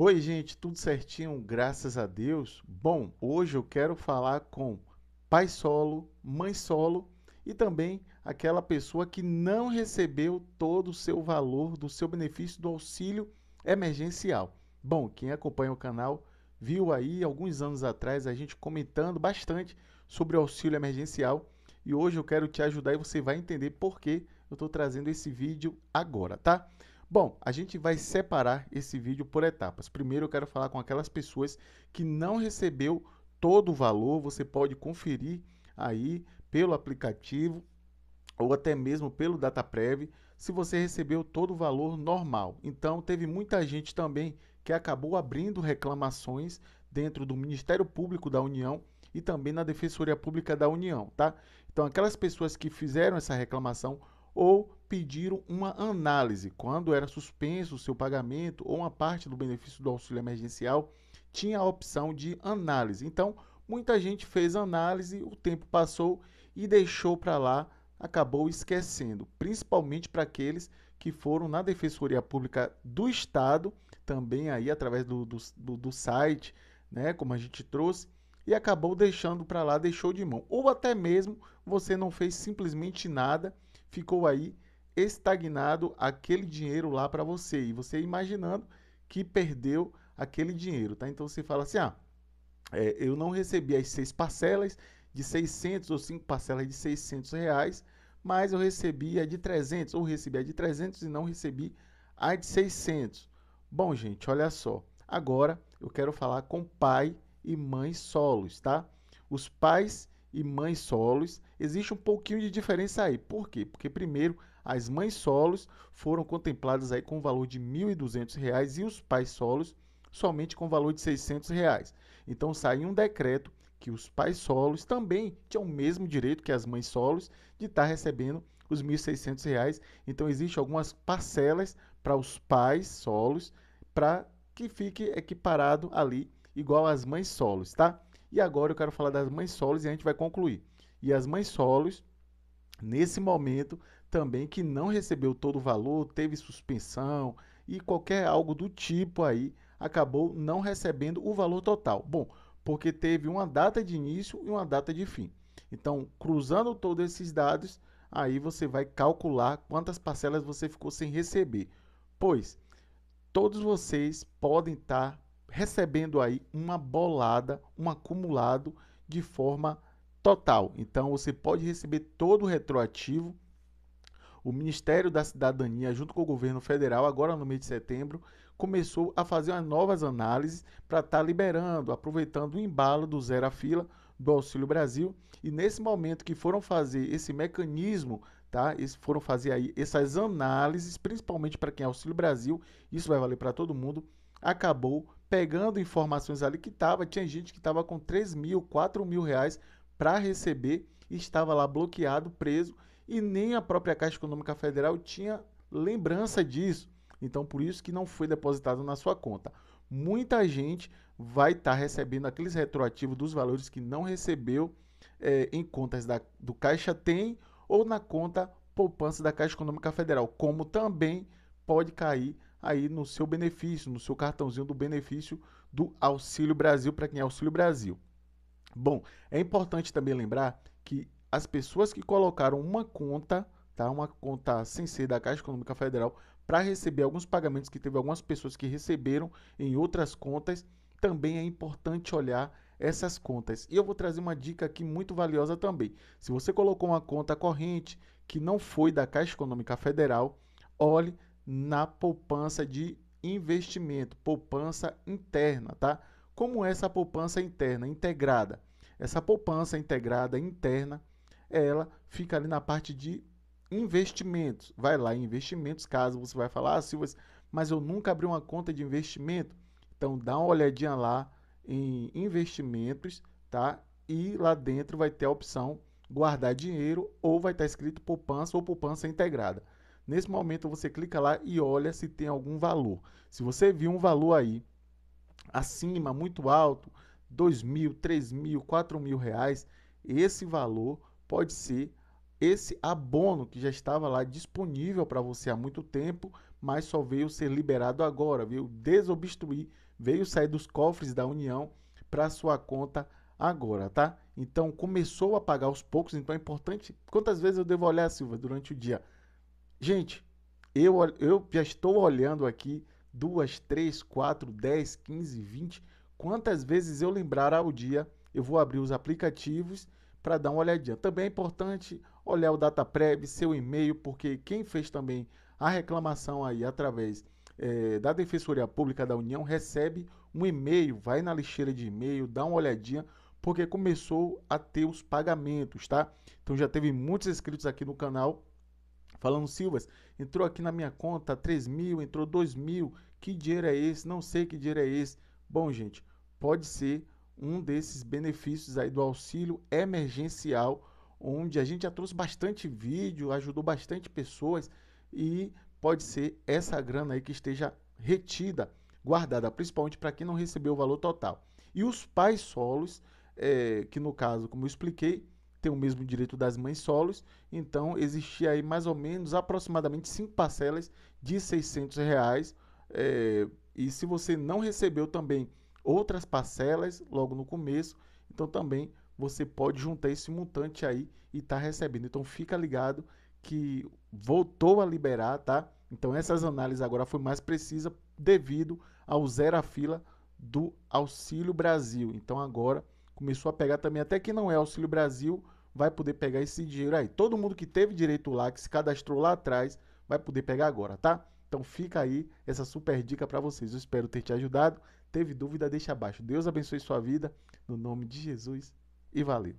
Oi, gente, tudo certinho? Graças a Deus. Bom, hoje eu quero falar com pai solo, mãe solo e também aquela pessoa que não recebeu todo o seu valor do seu benefício do auxílio emergencial. Bom, quem acompanha o canal viu aí alguns anos atrás a gente comentando bastante sobre o auxílio emergencial e hoje eu quero te ajudar e você vai entender por que eu estou trazendo esse vídeo agora, tá? Bom, a gente vai separar esse vídeo por etapas. Primeiro eu quero falar com aquelas pessoas que não recebeu todo o valor, você pode conferir aí pelo aplicativo ou até mesmo pelo DataPrev, se você recebeu todo o valor normal. Então teve muita gente também que acabou abrindo reclamações dentro do Ministério Público da União e também na Defensoria Pública da União, tá? Então aquelas pessoas que fizeram essa reclamação ou pediram uma análise quando era suspenso o seu pagamento ou uma parte do benefício do auxílio emergencial tinha a opção de análise. Então, muita gente fez análise, o tempo passou e deixou para lá, acabou esquecendo, principalmente para aqueles que foram na Defensoria Pública do Estado, também aí através do, do, do site, né, como a gente trouxe, e acabou deixando para lá, deixou de mão. Ou até mesmo você não fez simplesmente nada, ficou aí estagnado aquele dinheiro lá para você e você imaginando que perdeu aquele dinheiro, tá? Então você fala assim, ah, é, eu não recebi as seis parcelas de 600 ou cinco parcelas de 600 reais, mas eu recebi a de 300 ou recebi a de 300 e não recebi a de 600. Bom, gente, olha só. Agora eu quero falar com pai e mãe solos, tá? Os pais e mães solos, existe um pouquinho de diferença aí. Por quê? Porque primeiro as mães solos foram contempladas aí com o valor de R$ 1.200 e os pais solos somente com o valor de R$ 600. Reais. Então saiu um decreto que os pais solos também tinham o mesmo direito que as mães solos de estar tá recebendo os R$ 1.600. Então existe algumas parcelas para os pais solos para que fique equiparado ali igual às mães solos, tá? E agora eu quero falar das mães solos e a gente vai concluir. E as mães solos nesse momento também que não recebeu todo o valor, teve suspensão e qualquer algo do tipo aí, acabou não recebendo o valor total. Bom, porque teve uma data de início e uma data de fim. Então, cruzando todos esses dados, aí você vai calcular quantas parcelas você ficou sem receber. Pois todos vocês podem estar tá recebendo aí uma bolada, um acumulado de forma total. Então você pode receber todo o retroativo. O Ministério da Cidadania, junto com o governo federal, agora no mês de setembro, começou a fazer umas novas análises para estar tá liberando, aproveitando o embalo do zero à fila do Auxílio Brasil. E nesse momento que foram fazer esse mecanismo, tá? Eles foram fazer aí essas análises, principalmente para quem é Auxílio Brasil, isso vai valer para todo mundo, acabou pegando informações ali que tava, tinha gente que estava com 3 mil, 4 mil reais para receber estava lá bloqueado, preso, e nem a própria Caixa Econômica Federal tinha lembrança disso. Então, por isso que não foi depositado na sua conta. Muita gente vai estar tá recebendo aqueles retroativos dos valores que não recebeu é, em contas da, do Caixa Tem ou na conta poupança da Caixa Econômica Federal, como também pode cair aí no seu benefício, no seu cartãozinho do benefício do Auxílio Brasil para quem é Auxílio Brasil. Bom, é importante também lembrar que as pessoas que colocaram uma conta, tá, uma conta sem ser da Caixa Econômica Federal, para receber alguns pagamentos que teve algumas pessoas que receberam em outras contas, também é importante olhar essas contas. E eu vou trazer uma dica aqui muito valiosa também. Se você colocou uma conta corrente que não foi da Caixa Econômica Federal, olhe na poupança de investimento, poupança interna, tá? Como é essa poupança interna integrada? Essa poupança integrada interna, ela fica ali na parte de investimentos. Vai lá em investimentos, caso você vai falar, ah, mas eu nunca abri uma conta de investimento. Então dá uma olhadinha lá em investimentos, tá? E lá dentro vai ter a opção guardar dinheiro ou vai estar escrito poupança ou poupança integrada. Nesse momento você clica lá e olha se tem algum valor. Se você viu um valor aí acima, muito alto, dois mil, três mil, quatro mil reais, esse valor pode ser esse abono que já estava lá disponível para você há muito tempo, mas só veio ser liberado agora, veio desobstruir, veio sair dos cofres da União para sua conta agora, tá? Então começou a pagar aos poucos, então é importante. Quantas vezes eu devo olhar, Silva, durante o dia? Gente, eu, eu já estou olhando aqui duas, três, quatro, dez, quinze, vinte Quantas vezes eu lembrar ao dia, eu vou abrir os aplicativos para dar uma olhadinha. Também é importante olhar o DataPrev, seu e-mail, porque quem fez também a reclamação aí através é, da Defensoria Pública da União recebe um e-mail, vai na lixeira de e-mail, dá uma olhadinha, porque começou a ter os pagamentos, tá? Então já teve muitos inscritos aqui no canal falando, Silvas, entrou aqui na minha conta 3 mil, entrou 2 mil, que dinheiro é esse? Não sei que dinheiro é esse. Bom, gente, pode ser um desses benefícios aí do auxílio emergencial, onde a gente já trouxe bastante vídeo, ajudou bastante pessoas e pode ser essa grana aí que esteja retida, guardada, principalmente para quem não recebeu o valor total. E os pais solos, é, que no caso, como eu expliquei, tem o mesmo direito das mães solos, então existia aí mais ou menos aproximadamente cinco parcelas de 600 reais é, e se você não recebeu também outras parcelas logo no começo, então também você pode juntar esse montante aí e tá recebendo. Então fica ligado que voltou a liberar, tá? Então essas análises agora foi mais precisa devido ao zero a fila do Auxílio Brasil. Então agora começou a pegar também até quem não é Auxílio Brasil vai poder pegar esse dinheiro aí. Todo mundo que teve direito lá, que se cadastrou lá atrás, vai poder pegar agora, tá? Então fica aí essa super dica para vocês. Eu espero ter te ajudado. Teve dúvida, deixa abaixo. Deus abençoe sua vida, no nome de Jesus e valeu.